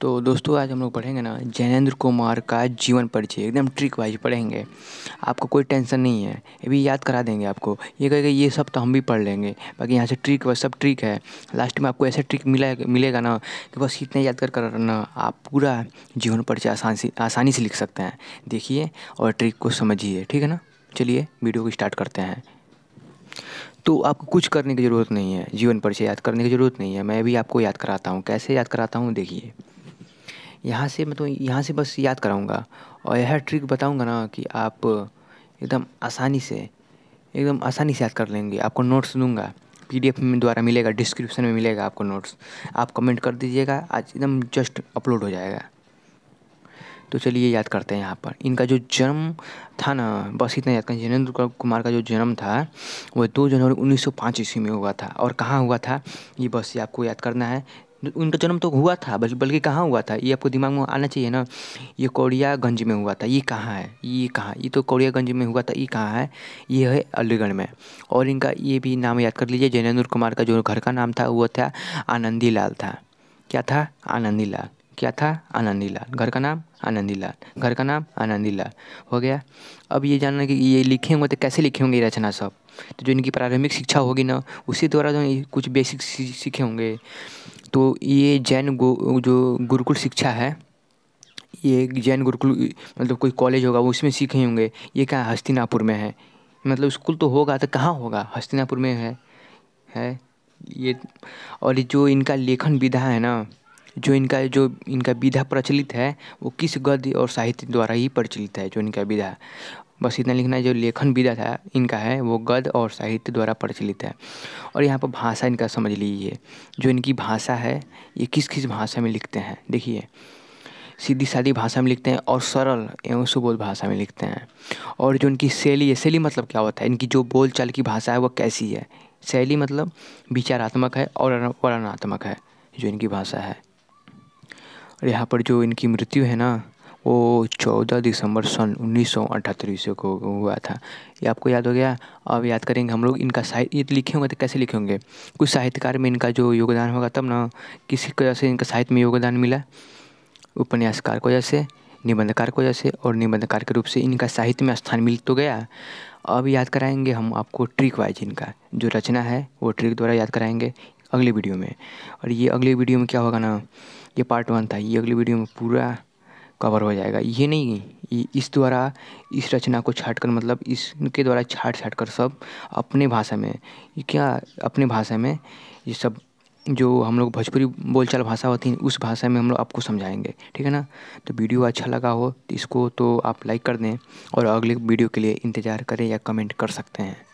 तो दोस्तों आज हम लोग पढ़ेंगे ना जैनेन्द्र कुमार का जीवन परिचय एकदम ट्रिक वाइज पढ़ेंगे आपको कोई टेंशन नहीं है ये भी याद करा देंगे आपको ये कहेगा ये सब तो हम भी पढ़ लेंगे बाकी यहाँ से ट्रिक बस सब ट्रिक है लास्ट में आपको ऐसा ट्रिक मिला मिलेगा ना कि बस इतना याद कर करना आप पूरा जीवन परिचय आसान से आसानी से लिख सकते हैं देखिए और ट्रिक को समझिए ठीक है ना चलिए वीडियो को स्टार्ट करते हैं तो आपको कुछ करने की ज़रूरत नहीं है जीवन परिचय याद करने की ज़रूरत नहीं है मैं भी आपको याद कराता हूँ कैसे याद कराता हूँ देखिए यहाँ से मैं तो यहाँ से बस याद कराऊँगा और यह ट्रिक बताऊँगा ना कि आप एकदम आसानी से एकदम आसानी से याद कर लेंगे आपको नोट्स दूँगा पीडीएफ में द्वारा मिलेगा डिस्क्रिप्शन में मिलेगा आपको नोट्स आप कमेंट कर दीजिएगा आज एकदम जस्ट अपलोड हो जाएगा तो चलिए याद करते हैं यहाँ पर इनका जो जन्म था ना बस इतना याद करें जनेंद्र कुमार का जो जन्म था वो दो जनवरी उन्नीस सौ पाँच ईस्वी में हुआ था और कहाँ हुआ था ये बस ये आपको याद करना है उनका जन्म तो हुआ था बल्कि बल्कि कहाँ हुआ था ये आपको दिमाग में आना चाहिए ना ये कोरियागंज में हुआ था ये कहाँ है ये कहाँ ये तो कोरियागंज में हुआ था ये कहाँ है ये है अलीगढ़ में और इनका ये भी नाम याद कर लीजिए जैनेन्द्र कुमार का जो घर का नाम था वो था आनंदी लाल था क्या था आनंदी लाल क्या था आनंदी लाल घर का नाम आनंदी लाल घर का नाम आनंदी लाल हो गया अब ये जानना कि ये लिखे होंगे तो कैसे लिखे होंगे ये रचना सब तो जो इनकी प्रारंभिक शिक्षा होगी ना उसी द्वारा जो तो कुछ बेसिक सीखे होंगे तो ये जैन गो जो गुरुकुल शिक्षा है ये जैन गुरुकुल मतलब कोई कॉलेज होगा वो उसमें सीखे होंगे ये क्या हस्तिनापुर में है मतलब स्कूल तो होगा तो कहाँ होगा हस्तिनापुर में है है ये और जो इनका लेखन विधा है ना जो इनका जो इनका विधा प्रचलित है वो किस गद्य और साहित्य द्वारा ही प्रचलित है जो इनका विधा बस इतना लिखना है जो लेखन विधा था इनका है वो गद्य और साहित्य द्वारा प्रचलित है और यहाँ पर भाषा इनका समझ लीजिए जो इनकी भाषा है ये किस किस भाषा में लिखते हैं देखिए सीधी सादी भाषा में लिखते हैं और सरल एवं सुबोध भाषा में लिखते हैं और जो इनकी शैली है शैली मतलब क्या होता है इनकी जो बोलचाल की भाषा है वह कैसी है शैली मतलब विचारात्मक है और वर्णात्मक है जो इनकी भाषा है और यहाँ पर जो इनकी मृत्यु है ना वो 14 दिसंबर सन उन्नीस सौ अठहत्तर ईस्वी को हुआ था ये आपको याद हो गया अब याद करेंगे हम लोग इनका साहित्य लिखे होंगे तो कैसे लिखे होंगे कुछ साहित्यकार में इनका जो योगदान होगा तब ना किसी की वजह से इनका साहित्य में योगदान मिला उपन्यासकार की वजह से निबंधकार की वजह से और निबंधकार के रूप से इनका साहित्य में स्थान मिल तो गया अब याद कराएंगे हम आपको ट्रिक वाइज इनका जो रचना है वो ट्रिक द्वारा याद कराएंगे अगले वीडियो में और ये अगले वीडियो में क्या होगा ना ये पार्ट वन था ये अगले वीडियो में पूरा कवर हो जाएगा ये नहीं इस द्वारा इस रचना को छाट कर मतलब इसके द्वारा छाट छाट कर सब अपने भाषा में क्या अपने भाषा में ये सब जो हम लोग भोजपुरी बोलचाल भाषा होती है उस भाषा में हम लोग आपको समझाएंगे ठीक है ना तो वीडियो अच्छा लगा हो तो इसको तो आप लाइक कर दें और अगले वीडियो के लिए इंतज़ार करें या कमेंट कर सकते हैं